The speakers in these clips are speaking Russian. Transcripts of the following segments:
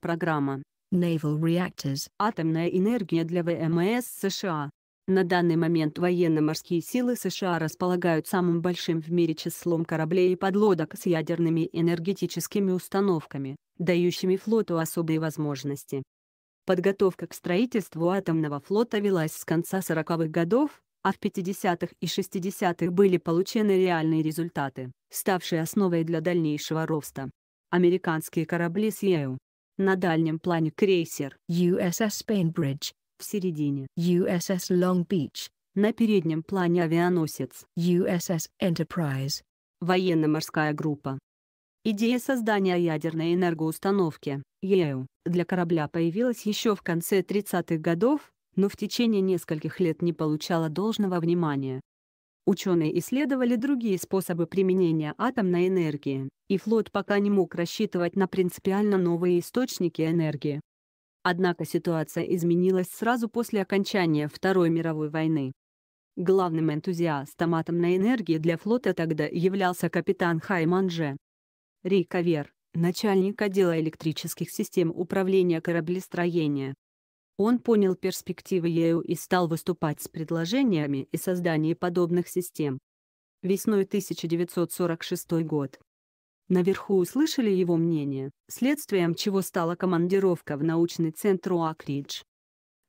Программа Naval Reactors. Атомная энергия для ВМС США. На данный момент военно-морские силы США располагают самым большим в мире числом кораблей и подлодок с ядерными энергетическими установками, дающими флоту особые возможности. Подготовка к строительству атомного флота велась с конца 40-х годов, а в 50-х и 60-х были получены реальные результаты, ставшие основой для дальнейшего роста. Американские корабли с на дальнем плане крейсер USS Bainbridge, в середине USS Long Beach, на переднем плане авианосец USS Enterprise, военно-морская группа. Идея создания ядерной энергоустановки ЕЭУ для корабля появилась еще в конце 30-х годов, но в течение нескольких лет не получала должного внимания. Ученые исследовали другие способы применения атомной энергии, и флот пока не мог рассчитывать на принципиально новые источники энергии. Однако ситуация изменилась сразу после окончания Второй мировой войны. Главным энтузиастом атомной энергии для флота тогда являлся капитан Хай Рикавер, начальник отдела электрических систем управления кораблестроения, он понял перспективы Ею и стал выступать с предложениями и создании подобных систем. Весной 1946 год. Наверху услышали его мнение, следствием чего стала командировка в научный центр Уакридж.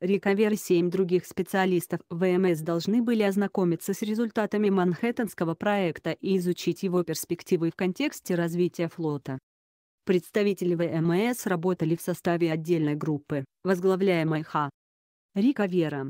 Рикавер и семь других специалистов ВМС должны были ознакомиться с результатами Манхэттенского проекта и изучить его перспективы в контексте развития флота. Представители ВМС работали в составе отдельной группы, возглавляемой Х. Рика Вера.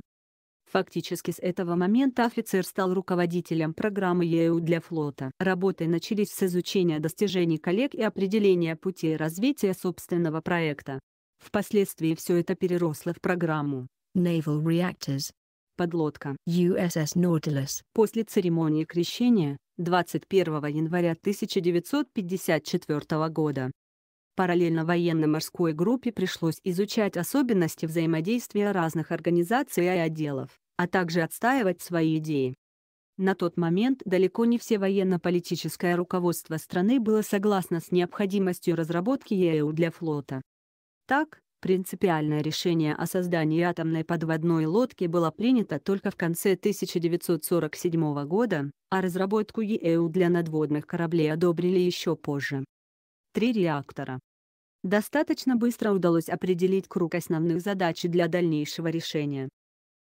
Фактически с этого момента офицер стал руководителем программы ЕУ для флота. Работы начались с изучения достижений коллег и определения путей развития собственного проекта. Впоследствии все это переросло в программу Naval Reactors подлодка USS Nautilus. После церемонии крещения 21 января 1954 года Параллельно военно-морской группе пришлось изучать особенности взаимодействия разных организаций и отделов, а также отстаивать свои идеи. На тот момент далеко не все военно-политическое руководство страны было согласно с необходимостью разработки ЕЭУ для флота. Так, принципиальное решение о создании атомной подводной лодки было принято только в конце 1947 года, а разработку ЕЭУ для надводных кораблей одобрили еще позже. Три реактора достаточно быстро удалось определить круг основных задач для дальнейшего решения.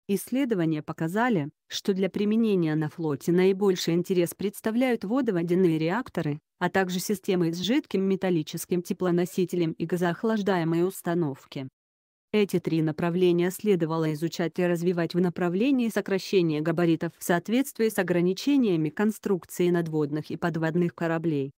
Исследования показали, что для применения на флоте наибольший интерес представляют водоводяные реакторы, а также системы с жидким металлическим теплоносителем и газоохлаждаемые установки. Эти три направления следовало изучать и развивать в направлении сокращения габаритов в соответствии с ограничениями конструкции надводных и подводных кораблей.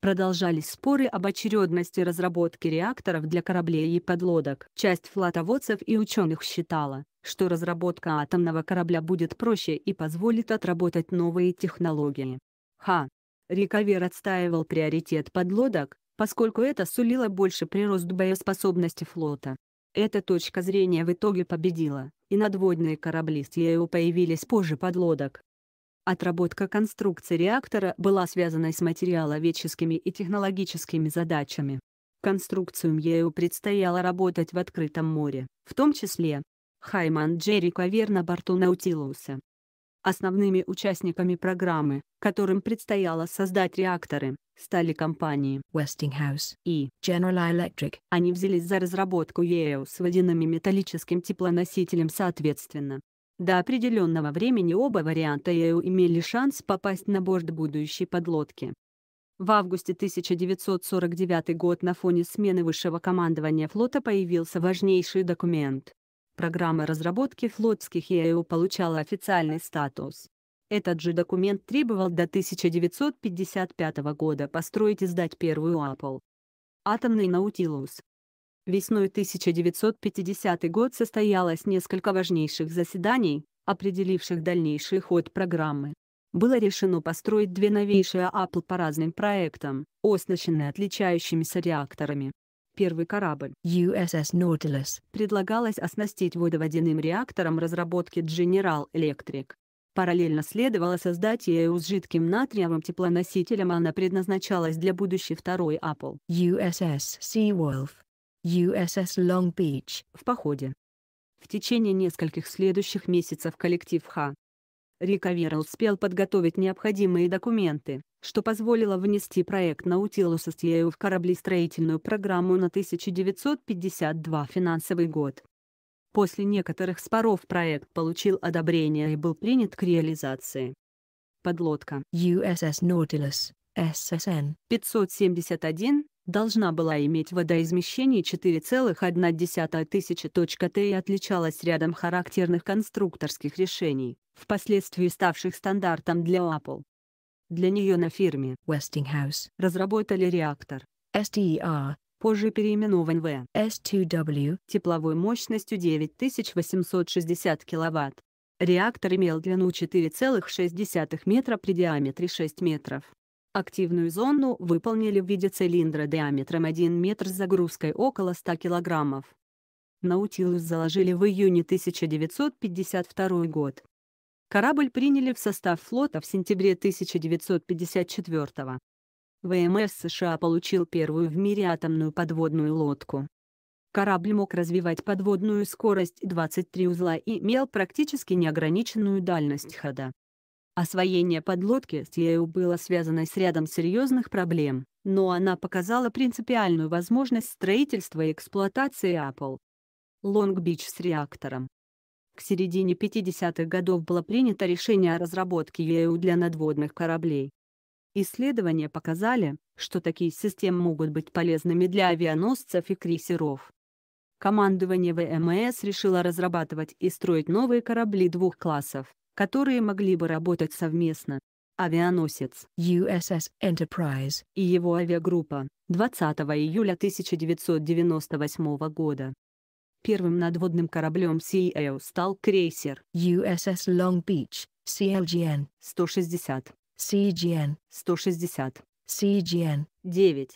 Продолжались споры об очередности разработки реакторов для кораблей и подлодок. Часть флотоводцев и ученых считала, что разработка атомного корабля будет проще и позволит отработать новые технологии. Ха! Риковер отстаивал приоритет подлодок, поскольку это сулило больше прирост боеспособности флота. Эта точка зрения в итоге победила, и надводные корабли с ЕО появились позже подлодок. Отработка конструкции реактора была связана с материаловедческими и технологическими задачами. Конструкцию МЕУ предстояло работать в открытом море, в том числе Хайман Джерри Кавер на борту Наутилуса. Основными участниками программы, которым предстояло создать реакторы, стали компании Westinghouse и General Electric. Они взялись за разработку ЕЭУ с водяным и металлическим теплоносителем соответственно. До определенного времени оба варианта ЕУ имели шанс попасть на борт будущей подлодки. В августе 1949 год на фоне смены высшего командования флота появился важнейший документ. Программа разработки флотских ЕАЭУ получала официальный статус. Этот же документ требовал до 1955 года построить и сдать первую АПЛ. Атомный Наутилус. Весной 1950 год состоялось несколько важнейших заседаний, определивших дальнейший ход программы. Было решено построить две новейшие Apple по разным проектам, оснащенные отличающимися реакторами. Первый корабль USS Nautilus предлагалось оснастить водоводяным реактором разработки General Electric. Параллельно следовало создать ЕУ с жидким натриевым теплоносителем, а она предназначалась для будущей второй Apple. USS Sea Wolf. USS Long Beach в походе. В течение нескольких следующих месяцев коллектив Х. Рика Верл успел подготовить необходимые документы, что позволило внести проект Наутилус Астею в кораблестроительную программу на 1952 финансовый год. После некоторых споров проект получил одобрение и был принят к реализации. Подлодка USS Nautilus SSN 571 должна была иметь водоизмещение 4,1 тысячи. Т и отличалась рядом характерных конструкторских решений, впоследствии ставших стандартом для Apple. Для нее на фирме Westinghouse разработали реактор STER, позже переименован в S2W, тепловой мощностью 9860 кВт. Реактор имел длину 4,6 метра при диаметре 6 метров. Активную зону выполнили в виде цилиндра диаметром 1 метр с загрузкой около 100 кг. Наутилус заложили в июне 1952 год. Корабль приняли в состав флота в сентябре 1954 года. ВМС США получил первую в мире атомную подводную лодку. Корабль мог развивать подводную скорость 23 узла и имел практически неограниченную дальность хода. Освоение подлодки с ею было связано с рядом серьезных проблем, но она показала принципиальную возможность строительства и эксплуатации Apple. Лонг-Бич с реактором к середине 50-х годов было принято решение о разработке ЕУ для надводных кораблей. Исследования показали, что такие системы могут быть полезными для авианосцев и крейсеров. Командование ВМС решило разрабатывать и строить новые корабли двух классов которые могли бы работать совместно. Авианосец USS Enterprise и его авиагруппа 20 июля 1998 года. Первым надводным кораблем CL стал крейсер USS Long Beach CLGN 160 CGN 160 CGN 9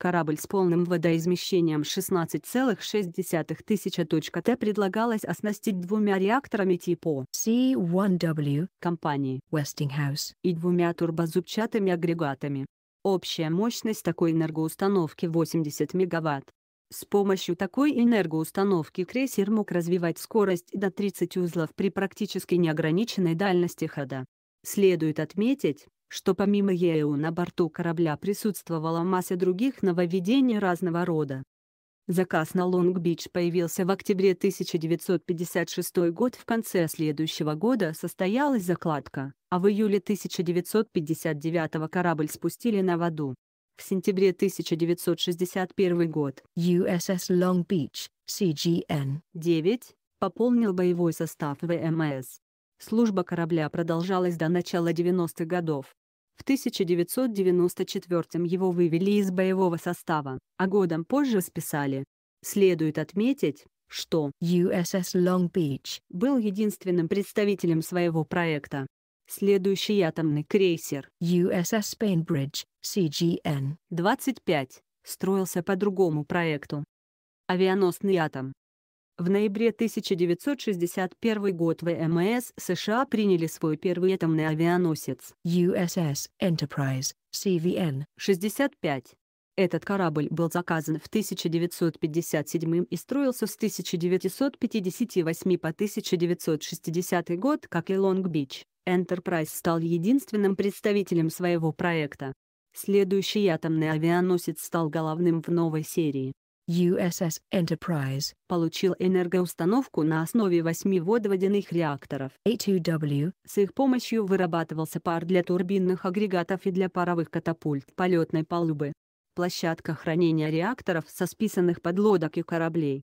Корабль с полным водоизмещением 16,6 тысяча. Т предлагалось оснастить двумя реакторами типа C1W компании Westinghouse и двумя турбозубчатыми агрегатами. Общая мощность такой энергоустановки 80 мегаватт. С помощью такой энергоустановки крейсер мог развивать скорость до 30 узлов при практически неограниченной дальности хода. Следует отметить, что помимо ЕЭУ на борту корабля присутствовала масса других нововведений разного рода. Заказ на Лонг-Бич появился в октябре 1956 год. В конце следующего года состоялась закладка, а в июле 1959 корабль спустили на воду. В сентябре 1961 год USS Long Beach, CGN-9, пополнил боевой состав ВМС. Служба корабля продолжалась до начала 90-х годов. В 1994 его вывели из боевого состава, а годом позже списали. Следует отметить, что USS Long Beach был единственным представителем своего проекта. Следующий атомный крейсер USS Bainbridge CGN-25 строился по другому проекту. Авианосный атом в ноябре 1961 год ВМС США приняли свой первый атомный авианосец USS Enterprise CVN-65. Этот корабль был заказан в 1957 и строился с 1958 по 1960 год как и Long Beach. Enterprise стал единственным представителем своего проекта. Следующий атомный авианосец стал головным в новой серии. USS Enterprise получил энергоустановку на основе восьми водоводяных реакторов. A2W. С их помощью вырабатывался пар для турбинных агрегатов и для паровых катапульт полетной палубы. Площадка хранения реакторов со списанных подлодок и кораблей.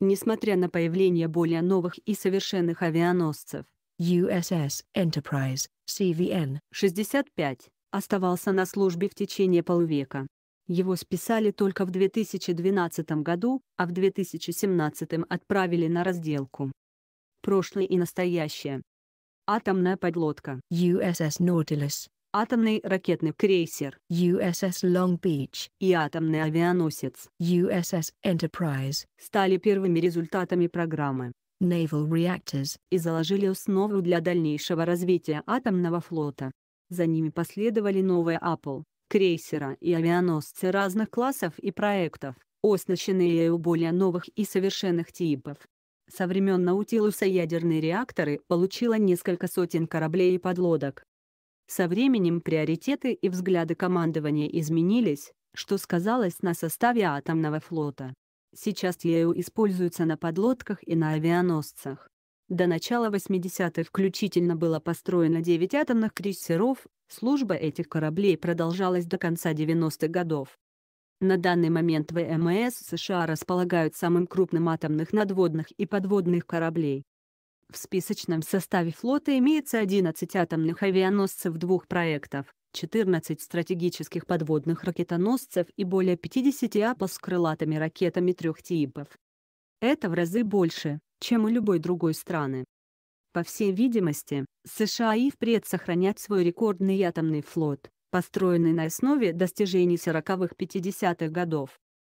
Несмотря на появление более новых и совершенных авианосцев, USS Enterprise, CVN-65, оставался на службе в течение полвека. Его списали только в 2012 году, а в 2017 отправили на разделку. Прошлое и настоящее. Атомная подлодка USS Nautilus, атомный ракетный крейсер USS Long Beach и атомный авианосец USS Enterprise стали первыми результатами программы Naval Reactors и заложили основу для дальнейшего развития атомного флота. За ними последовали новые Apple, крейсера и авианосцы разных классов и проектов, оснащенные ею более новых и совершенных типов. Со времен Наутилуса ядерные реакторы получила несколько сотен кораблей и подлодок. Со временем приоритеты и взгляды командования изменились, что сказалось на составе атомного флота. Сейчас ею используется на подлодках и на авианосцах. До начала 80-х включительно было построено 9 атомных крейсеров, служба этих кораблей продолжалась до конца 90-х годов. На данный момент ВМС США располагают самым крупным атомных надводных и подводных кораблей. В списочном составе флота имеется 11 атомных авианосцев двух проектов, 14 стратегических подводных ракетоносцев и более 50 апос с крылатыми ракетами трех типов. Это в разы больше, чем у любой другой страны. По всей видимости, США и впредь сохранят свой рекордный атомный флот, построенный на основе достижений 40-50-х х годов.